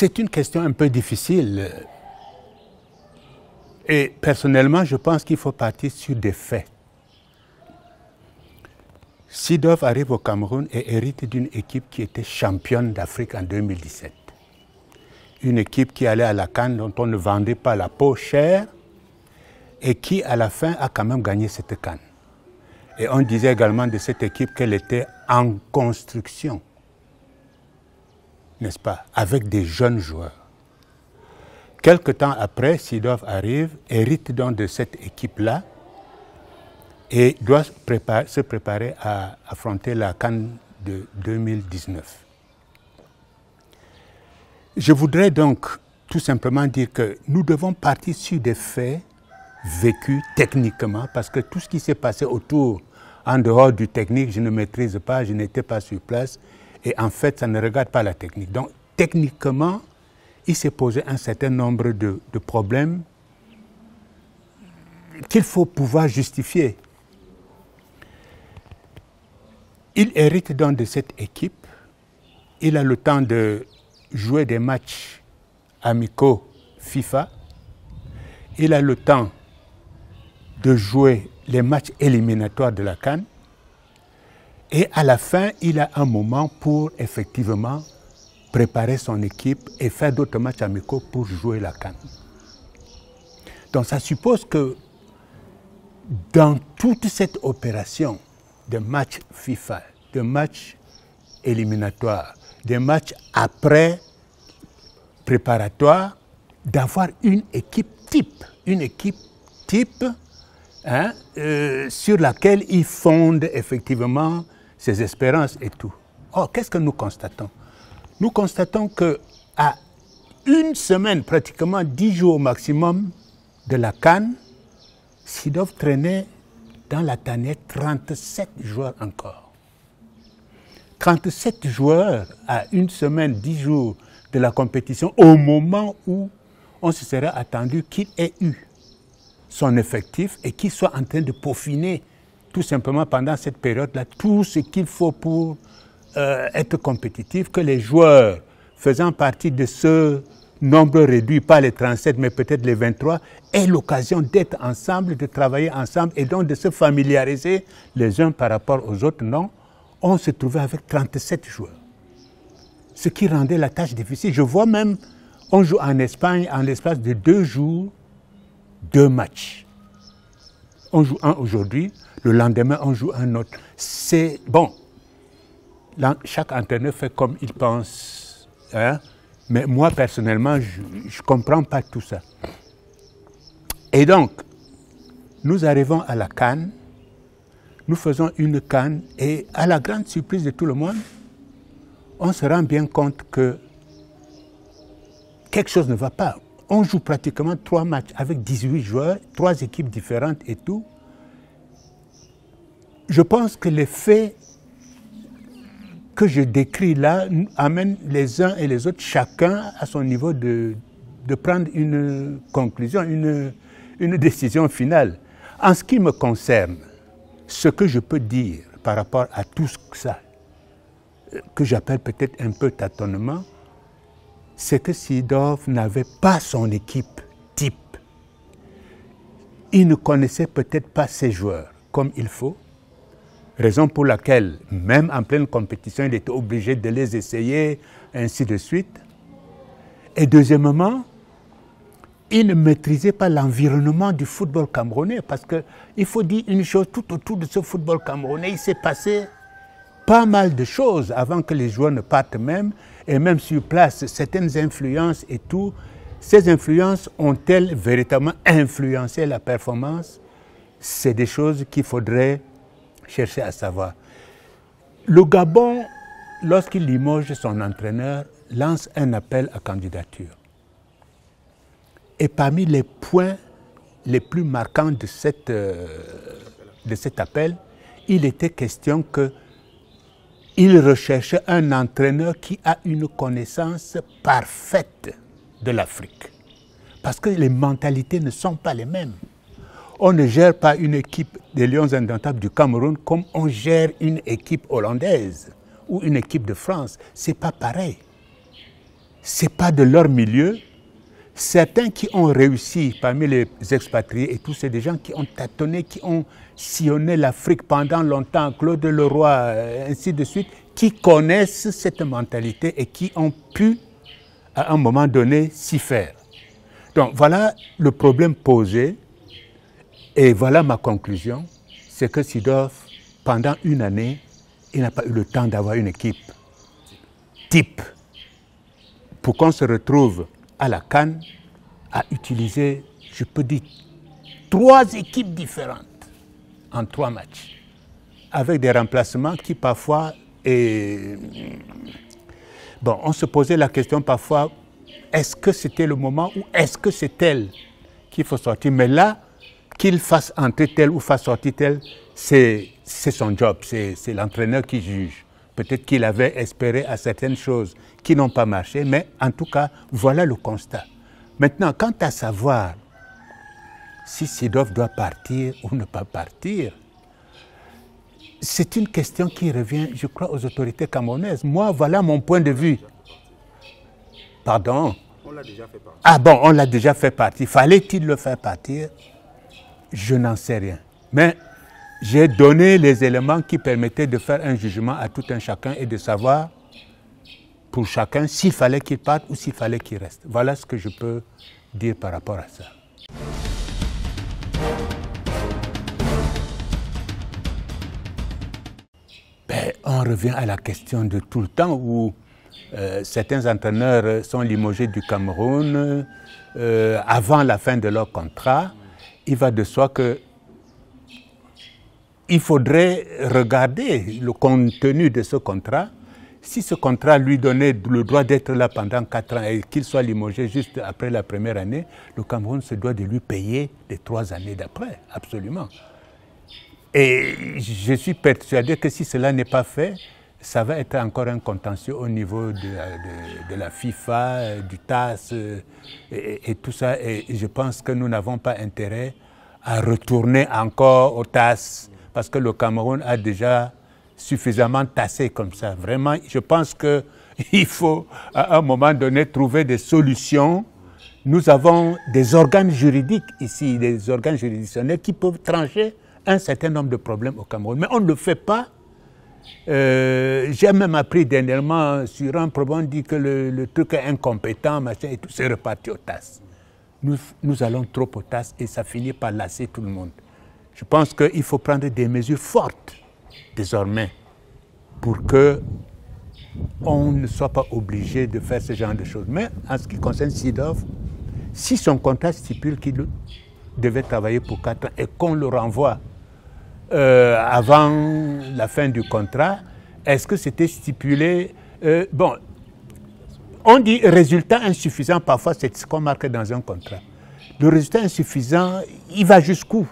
C'est une question un peu difficile. Et personnellement, je pense qu'il faut partir sur des faits. Sidov arrive au Cameroun et hérite d'une équipe qui était championne d'Afrique en 2017. Une équipe qui allait à la canne dont on ne vendait pas la peau chère, et qui, à la fin, a quand même gagné cette canne. Et on disait également de cette équipe qu'elle était en construction n'est-ce pas, avec des jeunes joueurs. Quelque temps après, Sidov arrive, hérite donc de cette équipe-là et doit se préparer, se préparer à affronter la Cannes de 2019. Je voudrais donc tout simplement dire que nous devons partir sur des faits vécus techniquement parce que tout ce qui s'est passé autour, en dehors du technique, je ne maîtrise pas, je n'étais pas sur place, et en fait, ça ne regarde pas la technique. Donc, techniquement, il s'est posé un certain nombre de, problèmes qu'il faut pouvoir justifier. Il hérite donc de cette équipe. Il a le temps de jouer des matchs amicaux FIFA. Il a le temps de jouer les matchs éliminatoires de la Cannes. Et à la fin, il a un moment pour effectivement préparer son équipe et faire d'autres matchs amicaux pour jouer la canne. Donc ça suppose que dans toute cette opération de matchs FIFA, de matchs éliminatoires, des matchs après préparatoires, d'avoir une équipe type, une équipe type hein, euh, sur laquelle il fonde effectivement ses espérances et tout. Or, oh, qu'est-ce que nous constatons Nous constatons que à une semaine, pratiquement dix jours au maximum de la Cannes, Sidov traînait dans la tanière 37 joueurs encore. 37 joueurs à une semaine, dix jours de la compétition, au moment où on se serait attendu qu'il ait eu son effectif et qu'il soit en train de peaufiner tout simplement pendant cette période-là tout ce qu'il faut pour euh, être compétitif, que les joueurs faisant partie de ce nombre réduit, pas les 37 mais peut-être les 23, aient l'occasion d'être ensemble, de travailler ensemble et donc de se familiariser les uns par rapport aux autres. Non, on se trouvait avec 37 joueurs, ce qui rendait la tâche difficile. Je vois même, on joue en Espagne en l'espace de deux jours, deux matchs. On joue un aujourd'hui, le lendemain, on joue un autre. C'est bon. Chaque entraîneur fait comme il pense. Hein. Mais moi, personnellement, je ne comprends pas tout ça. Et donc, nous arrivons à la canne. Nous faisons une canne. Et à la grande surprise de tout le monde, on se rend bien compte que quelque chose ne va pas. On joue pratiquement trois matchs avec 18 joueurs, trois équipes différentes et tout je pense que les faits que je décris là amènent les uns et les autres, chacun à son niveau, de, prendre une conclusion, une, décision finale. En ce qui me concerne, ce que je peux dire par rapport à tout ça, que j'appelle peut-être un peu tâtonnement, c'est que Sidorf n'avait pas son équipe type. Il ne connaissait peut-être pas ses joueurs comme il faut. Raison pour laquelle, même en pleine compétition, il était obligé de les essayer, ainsi de suite. Et deuxièmement, il ne maîtrisait pas l'environnement du football camerounais, parce qu'il faut dire une chose, tout autour de ce football camerounais, il s'est passé pas mal de choses avant que les joueurs ne partent même, et même sur place, certaines influences et tout, ces influences ont-elles véritablement influencé la performance C'est des choses qu'il faudrait chercher à savoir. Le Gabon, lorsqu'il limoge son entraîneur, lance un appel à candidature. Et parmi les points les plus marquants de, cette, euh, de cet appel, il était question qu'il il recherchait un entraîneur qui a une connaissance parfaite de l'Afrique. Parce que les mentalités ne sont pas les mêmes. On ne gère pas une équipe des Lions indentables du Cameroun comme on gère une équipe hollandaise ou une équipe de France. C'est pas pareil. C'est pas de leur milieu. Certains qui ont réussi parmi les expatriés et tous, ces gens qui ont tâtonné, qui ont sillonné l'Afrique pendant longtemps, Claude Leroy, euh, ainsi de suite, qui connaissent cette mentalité et qui ont pu, à un moment donné, s'y faire. Donc voilà le problème posé. Et voilà ma conclusion, c'est que Sidorf, pendant une année, il n'a pas eu le temps d'avoir une équipe type pour qu'on se retrouve à la Cannes à utiliser, je peux dire, trois équipes différentes en trois matchs, avec des remplacements qui parfois... et Bon, on se posait la question parfois, est-ce que c'était le moment ou est-ce que c'est elle qu'il faut sortir Mais là, qu'il fasse entrer tel ou fasse sortir tel, c'est son job, c'est l'entraîneur qui juge. Peut-être qu'il avait espéré à certaines choses qui n'ont pas marché, mais en tout cas, voilà le constat. Maintenant, quant à savoir si Sidov doit partir ou ne pas partir, c'est une question qui revient, je crois, aux autorités camerounaises. Moi, voilà mon point de vue. Pardon On l'a déjà fait partir. Ah bon, on l'a déjà fait partir. Fallait-il le faire partir je n'en sais rien. Mais j'ai donné les éléments qui permettaient de faire un jugement à tout un chacun et de savoir pour chacun s'il fallait qu'il parte ou s'il fallait qu'il reste. Voilà ce que je peux dire par rapport à ça. Ben, on revient à la question de tout le temps où euh, certains entraîneurs sont limogés du Cameroun euh, avant la fin de leur contrat il va de soi que il faudrait regarder le contenu de ce contrat. Si ce contrat lui donnait le droit d'être là pendant quatre ans et qu'il soit limogé juste après la première année, le Cameroun se doit de lui payer les trois années d'après, absolument. Et je suis persuadé que si cela n'est pas fait, ça va être encore un contentieux au niveau de, euh, de, la FIFA, euh, du TAS euh, et, et tout ça. Et je pense que nous n'avons pas intérêt à retourner encore au TAS parce que le Cameroun a déjà suffisamment tassé comme ça. Vraiment, je pense qu'il faut à un moment donné trouver des solutions. Nous avons des organes juridiques ici, des organes juridictionnels qui peuvent trancher un certain nombre de problèmes au Cameroun. Mais on ne le fait pas euh, j'ai même appris dernièrement sur un problème, on dit que le, truc est incompétent, machin, et tout, c'est reparti aux tasses. Nous, nous, allons trop aux tasses et ça finit par lasser tout le monde. Je pense qu'il faut prendre des mesures fortes désormais pour que on ne soit pas obligé de faire ce genre de choses. Mais en ce qui concerne Sidov, si son contrat stipule qu'il devait travailler pour 4 ans et qu'on le renvoie euh, avant la fin du contrat, est-ce que c'était stipulé euh, Bon, on dit résultat insuffisant, parfois c'est ce qu'on marque dans un contrat. Le résultat insuffisant, il va jusqu'où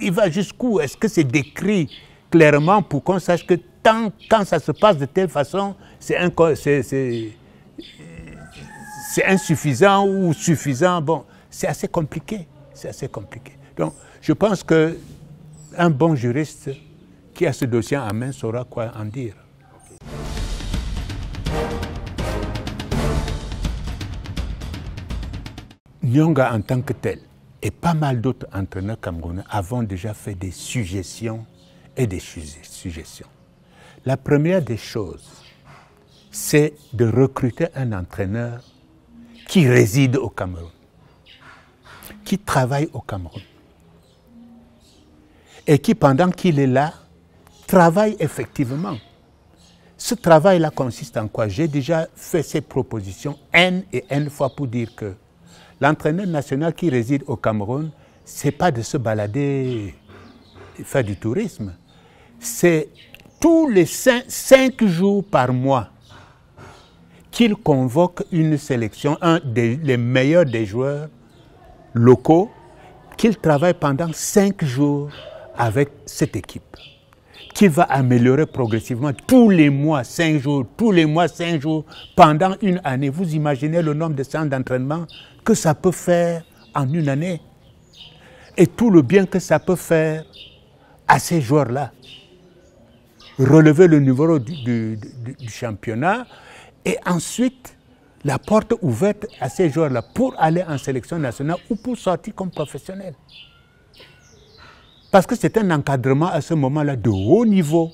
Il va jusqu'où Est-ce que c'est décrit clairement pour qu'on sache que tant, quand ça se passe de telle façon, c'est insuffisant ou suffisant Bon, c'est assez compliqué. C'est assez compliqué. Donc, je pense que un bon juriste qui a ce dossier en main saura quoi en dire. Nyonga en tant que tel et pas mal d'autres entraîneurs camerounais avons déjà fait des suggestions et des suggestions. La première des choses, c'est de recruter un entraîneur qui réside au Cameroun, qui travaille au Cameroun, et qui, pendant qu'il est là, travaille effectivement. Ce travail-là consiste en quoi J'ai déjà fait ces propositions N et N fois pour dire que l'entraîneur national qui réside au Cameroun, ce n'est pas de se balader et faire du tourisme. C'est tous les cinq, jours par mois qu'il convoque une sélection, un des meilleurs des joueurs locaux, qu'il travaille pendant cinq jours avec cette équipe qui va améliorer progressivement tous les mois, cinq jours, tous les mois, cinq jours, pendant une année. Vous imaginez le nombre de séances d'entraînement que ça peut faire en une année et tout le bien que ça peut faire à ces joueurs-là. Relever le niveau du, championnat et ensuite la porte ouverte à ces joueurs-là pour aller en sélection nationale ou pour sortir comme professionnel. Parce que c'est un encadrement à ce moment-là de haut niveau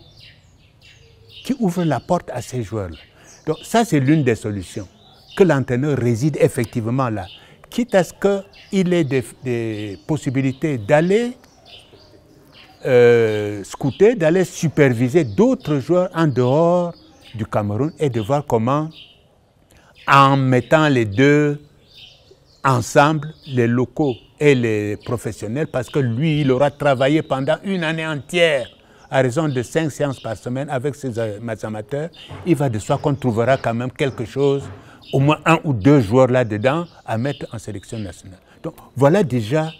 qui ouvre la porte à ces joueurs-là. Donc ça, c'est l'une des solutions, que l'entraîneur réside effectivement là, quitte à ce qu'il ait des, des possibilités d'aller euh, scouter, d'aller superviser d'autres joueurs en dehors du Cameroun et de voir comment, en mettant les deux ensemble les locaux et les professionnels parce que lui, il aura travaillé pendant une année entière à raison de cinq séances par semaine avec ses euh, amateurs. Il va de soi qu'on trouvera quand même quelque chose, au moins un ou deux joueurs là-dedans à mettre en sélection nationale. Donc voilà déjà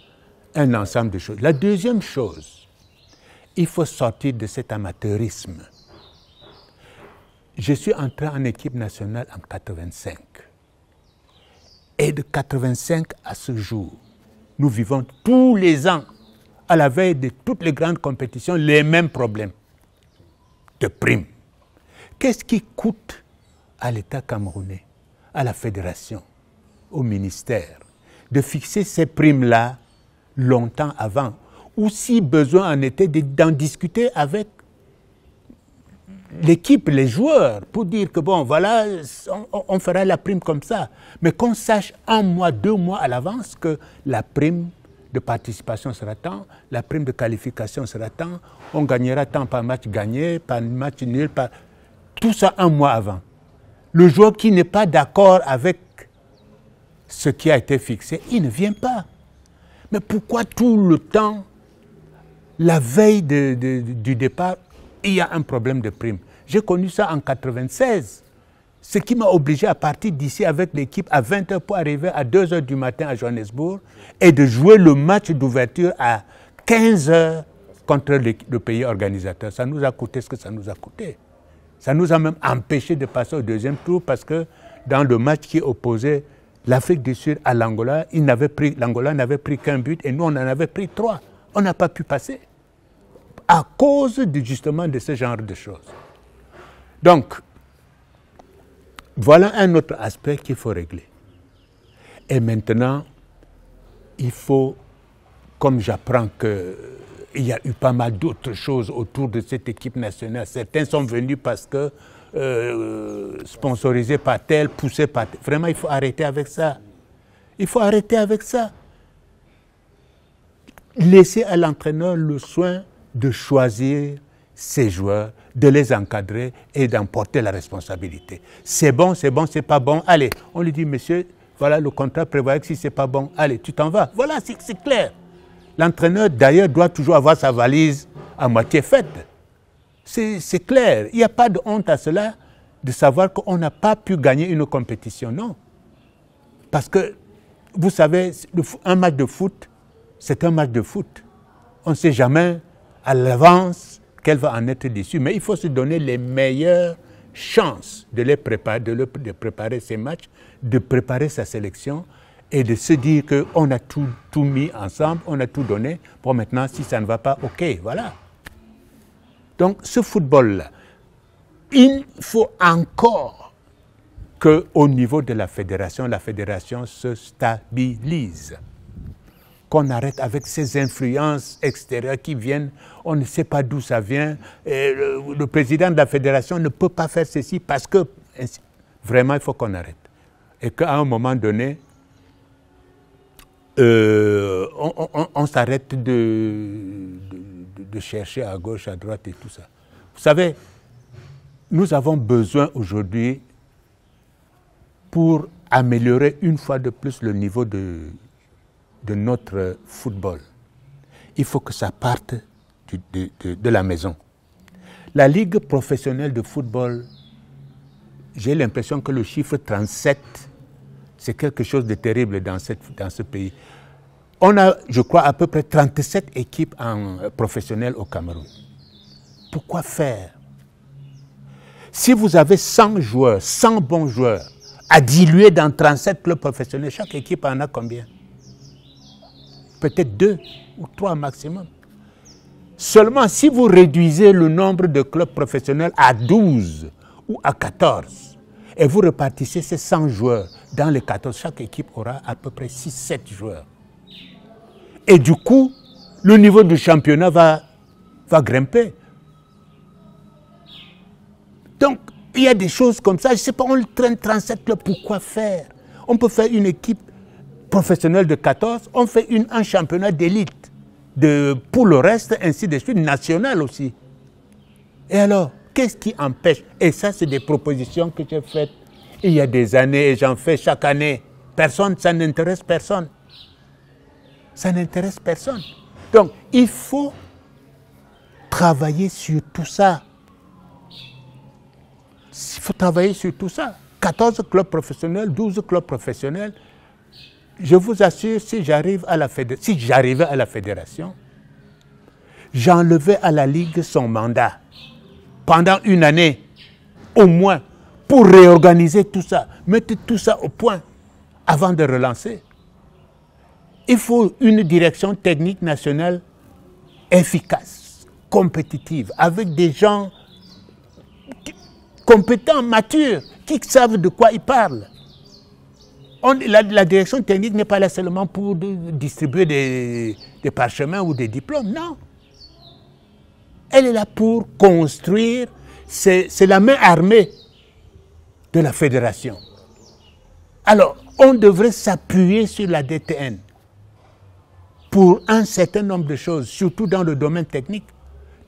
un ensemble de choses. La deuxième chose, il faut sortir de cet amateurisme. Je suis entré en équipe nationale en 1985. Et de 85 à ce jour. Nous vivons tous les ans, à la veille de toutes les grandes compétitions, les mêmes problèmes de primes. Qu'est-ce qui coûte à l'État camerounais, à la fédération, au ministère, de fixer ces primes-là longtemps avant, ou si besoin en était d'en discuter avec l'équipe, les joueurs, pour dire que bon, voilà, on, fera la prime comme ça. Mais qu'on sache un mois, deux mois à l'avance que la prime de participation sera tant, la prime de qualification sera tant, on gagnera tant par match gagné, par match nul, par... tout ça un mois avant. Le joueur qui n'est pas d'accord avec ce qui a été fixé, il ne vient pas. Mais pourquoi tout le temps, la veille du départ, il y a un problème de prime. J'ai connu ça en 96. Ce qui m'a obligé à partir d'ici avec l'équipe à 20h pour arriver à 2h du matin à Johannesburg et de jouer le match d'ouverture à 15h contre le, pays organisateur. Ça nous a coûté ce que ça nous a coûté. Ça nous a même empêché de passer au deuxième tour parce que dans le match qui opposait l'Afrique du Sud à l'Angola, l'Angola n'avait pris qu'un but et nous on en avait pris trois. On n'a pas pu passer à cause de justement de ce genre de choses. Donc, voilà un autre aspect qu'il faut régler. Et maintenant, il faut, comme j'apprends qu'il y a eu pas mal d'autres choses autour de cette équipe nationale, certains sont venus parce que euh, sponsorisés par tel, poussés par tel. Vraiment, il faut arrêter avec ça. Il faut arrêter avec ça. Laisser à l'entraîneur le soin de choisir ses joueurs, de les encadrer et d'en porter la responsabilité. C'est bon, c'est bon, c'est pas bon. Allez, on lui dit, monsieur, voilà le contrat prévoit que si c'est pas bon, allez, tu t'en vas. Voilà, c'est clair. L'entraîneur, d'ailleurs, doit toujours avoir sa valise à moitié faite. C'est clair. Il n'y a pas de honte à cela de savoir qu'on n'a pas pu gagner une compétition, non. Parce que, vous savez, un match de foot, c'est un match de foot. On ne sait jamais à l'avance qu'elle va en être déçue. Mais il faut se donner les meilleures chances de, les préparer, de, préparer ses matchs, de préparer sa sélection et de se dire qu'on a tout, tout mis ensemble, on a tout donné. pour maintenant, si ça ne va pas, ok, voilà. Donc, ce football-là, il faut encore qu'au niveau de la fédération, la fédération se stabilise qu'on arrête avec ces influences extérieures qui viennent, on ne sait pas d'où ça vient, et le, président de la fédération ne peut pas faire ceci parce que vraiment il faut qu'on arrête. Et qu'à un moment donné, euh, on, s'arrête de chercher à gauche, à droite et tout ça. Vous savez, nous avons besoin aujourd'hui pour améliorer une fois de plus le niveau de, de notre football, il faut que ça parte de, la maison. La Ligue professionnelle de football, j'ai l'impression que le chiffre 37, c'est quelque chose de terrible dans, cette, dans ce pays. On a, je crois, à peu près 37 équipes en euh, professionnelles au Cameroun. Pourquoi faire Si vous avez 100 joueurs, 100 bons joueurs à diluer dans 37 clubs professionnels, chaque équipe en a combien peut-être deux ou trois maximum. Seulement si vous réduisez le nombre de clubs professionnels à 12 ou à 14 et vous répartissez ces 100 joueurs dans les 14, chaque équipe aura à peu près 6-7 joueurs. Et du coup, le niveau du championnat va, va grimper. Donc, il y a des choses comme ça. Je ne sais pas, on le traîne 37 clubs, pourquoi faire On peut faire une équipe professionnels de 14, ont fait une, un championnat d'élite. pour le reste, ainsi de suite, national aussi. Et alors, qu'est-ce qui empêche Et ça, c'est des propositions que j'ai faites il y a des années et j'en fais chaque année. Personne, ça n'intéresse personne. Ça n'intéresse personne. Donc, il faut travailler sur tout ça. Il faut travailler sur tout ça. 14 clubs professionnels, 12 clubs professionnels, je vous assure, si j'arrive à la si j'arrivais à la fédération, j'enlevais à la Ligue son mandat pendant une année, au moins, pour réorganiser tout ça, mettre tout ça au point avant de relancer. Il faut une direction technique nationale efficace, compétitive, avec des gens compétents, matures, qui savent de quoi ils parlent la, direction technique n'est pas là seulement pour distribuer des, des, parchemins ou des diplômes, non. Elle est là pour construire, c'est la main armée de la fédération. Alors, on devrait s'appuyer sur la DTN pour un certain nombre de choses, surtout dans le domaine technique.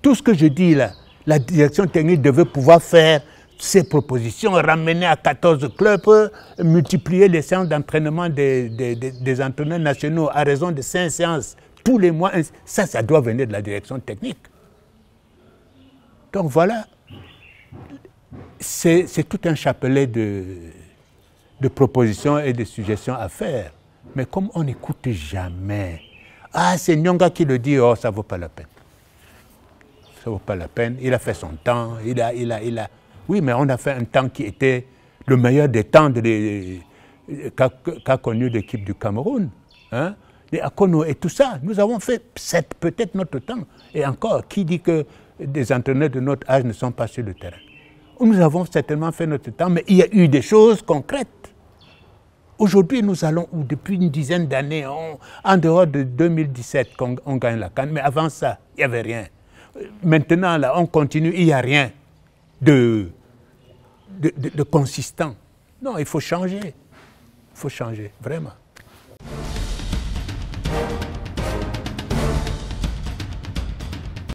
Tout ce que je dis là, la direction technique devait pouvoir faire ces propositions, ramener à 14 clubs, multiplier les séances d'entraînement des, des, entraîneurs nationaux à raison de 5 séances tous les mois, ça, ça doit venir de la direction technique. Donc voilà, c'est tout un chapelet de, de propositions et de suggestions à faire. Mais comme on n'écoute jamais, ah, c'est Nyonga qui le dit, oh, ça ne vaut pas la peine. Ça ne vaut pas la peine. Il a fait son temps, il a, il a, oui, mais on a fait un temps qui était le meilleur des temps qu'a connu l'équipe du Cameroun. Les hein. Akono et tout ça, nous avons fait peut-être notre temps. Et encore, qui dit que des entraîneurs de notre âge ne sont pas sur le terrain Nous avons certainement fait notre temps, mais il y a eu des choses concrètes. Aujourd'hui, nous allons, ou depuis une dizaine d'années, en dehors de 2017 qu'on on gagne la canne. mais avant ça, il n'y avait rien. Maintenant, là, on continue, il n'y a rien de, de, consistant. Non, il faut changer. Il faut changer, vraiment.